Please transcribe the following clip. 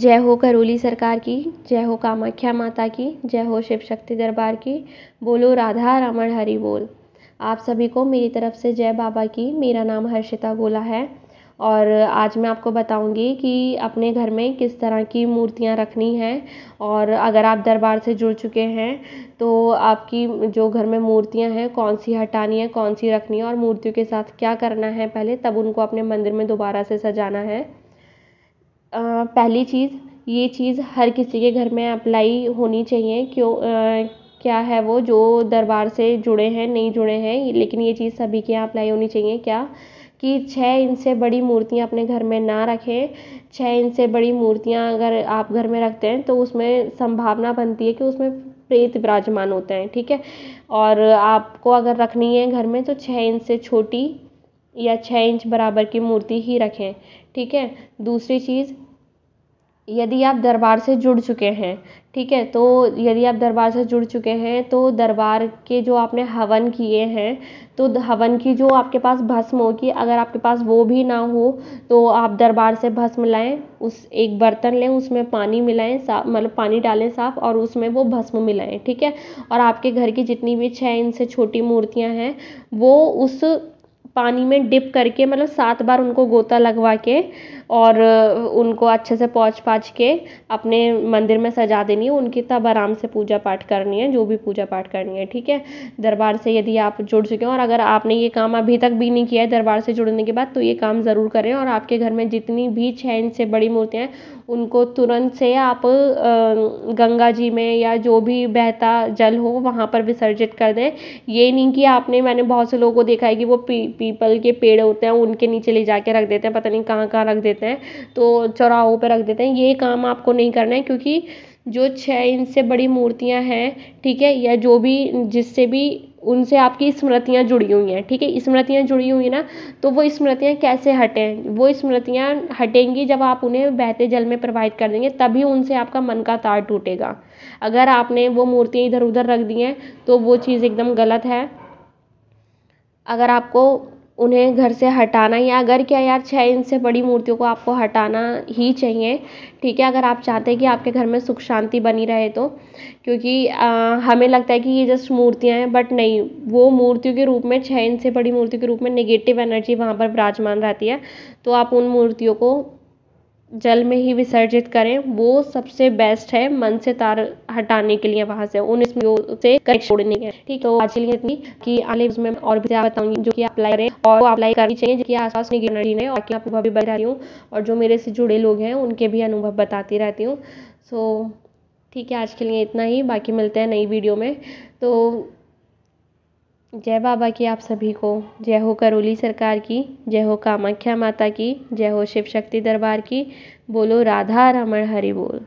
जय हो करोली सरकार की जय हो कामाख्या माता की जय हो शिव शक्ति दरबार की बोलो राधा रमण हरि बोल आप सभी को मेरी तरफ से जय बाबा की मेरा नाम हर्षिता गोला है और आज मैं आपको बताऊंगी कि अपने घर में किस तरह की मूर्तियां रखनी हैं और अगर आप दरबार से जुड़ चुके हैं तो आपकी जो घर में मूर्तियां हैं कौन सी हटानी है कौन सी रखनी है और मूर्तियों के साथ क्या करना है पहले तब उनको अपने मंदिर में दोबारा से सजाना है पहली चीज़ ये चीज़ हर किसी के घर में अप्लाई होनी चाहिए क्यों क्या है वो जो दरबार से जुड़े हैं नहीं जुड़े हैं लेकिन ये चीज़ सभी के यहाँ अप्लाई होनी चाहिए क्या कि छः इंच से बड़ी मूर्तियाँ अपने घर में ना रखें छः इंच से बड़ी मूर्तियाँ अगर आप घर में रखते हैं तो उसमें संभावना बनती है कि उसमें प्रेत विराजमान होते हैं ठीक है और आपको अगर रखनी है घर में तो छः इंच से छोटी या छः इंच बराबर की मूर्ति ही रखें ठीक है दूसरी चीज़ यदि आप दरबार से जुड़ चुके हैं ठीक है तो यदि आप दरबार से जुड़ चुके हैं तो दरबार के जो आपने हवन किए हैं तो हवन की जो आपके पास भस्म होगी अगर आपके पास वो भी ना हो तो आप दरबार से भस्म लाएं उस एक बर्तन लें उसमें पानी मिलाएं साफ मतलब पानी डालें साफ और उसमें वो भस्म मिलाएं ठीक है और आपके घर की जितनी भी छः इंच से छोटी मूर्तियाँ हैं वो उस पानी में डिप करके मतलब सात बार उनको गोता लगवा के और उनको अच्छे से पोछ पाछ के अपने मंदिर में सजा देनी है उनकी तब आराम से पूजा पाठ करनी है जो भी पूजा पाठ करनी है ठीक है दरबार से यदि आप जुड़ चुके हैं और अगर आपने ये काम अभी तक भी नहीं किया है दरबार से जुड़ने के बाद तो ये काम ज़रूर करें और आपके घर में जितनी भी छः इंच से बड़ी मूर्तियाँ हैं उनको तुरंत से आप गंगा जी में या जो भी बहता जल हो वहाँ पर विसर्जित कर दें ये नहीं कि आपने मैंने बहुत से लोगों को देखा है कि वो पी पीपल के पेड़ होते हैं उनके नीचे ले जाके रख देते हैं पता नहीं कहाँ कहाँ रख देते हैं तो चौराहों पर रख देते हैं ये काम आपको नहीं करना है क्योंकि जो छः इंच से बड़ी मूर्तियाँ हैं ठीक है या जो भी जिससे भी उनसे आपकी स्मृतियाँ जुड़ी हुई हैं ठीक है स्मृतियाँ जुड़ी हुई हैं ना तो वो स्मृतियाँ कैसे हटें वो स्मृतियाँ हटेंगी जब आप उन्हें बहते जल में प्रवाहित कर देंगे तभी उनसे आपका मन का तार टूटेगा अगर आपने वो मूर्तियाँ इधर उधर रख दी हैं तो वो चीज़ एकदम गलत है अगर आपको उन्हें घर से हटाना या अगर क्या यार छः इंच से बड़ी मूर्तियों को आपको हटाना ही चाहिए ठीक है अगर आप चाहते हैं कि आपके घर में सुख शांति बनी रहे तो क्योंकि हमें लगता है कि ये जस्ट मूर्तियाँ हैं बट नहीं वो मूर्तियों के रूप में छः इंच से बड़ी मूर्तियों के रूप में नेगेटिव एनर्जी वहाँ पर विराजमान रहती है तो आप उन मूर्तियों को जल में ही विसर्जित करें वो सबसे बेस्ट है मन से तार हटाने के लिए वहां से उन से छोड़ने के ठीक तो आज के लिए इतनी कि आगे उसमें और भी ज्यादा बताऊंगी जो कि अप्लाई करें और अप्लाई करनी चाहिए जो कि आसपास की एनर्जी ने और कि अनुभव भी बता रही हूँ और जो मेरे से जुड़े लोग हैं उनके भी अनुभव बताती रहती हूँ सो ठीक है आज के लिए इतना ही बाकी मिलते हैं नई वीडियो में तो जय बाबा की आप सभी को जय हो करोली सरकार की जय हो कामाख्या माता की जय हो शिव शक्ति दरबार की बोलो राधा रमण हरि बोल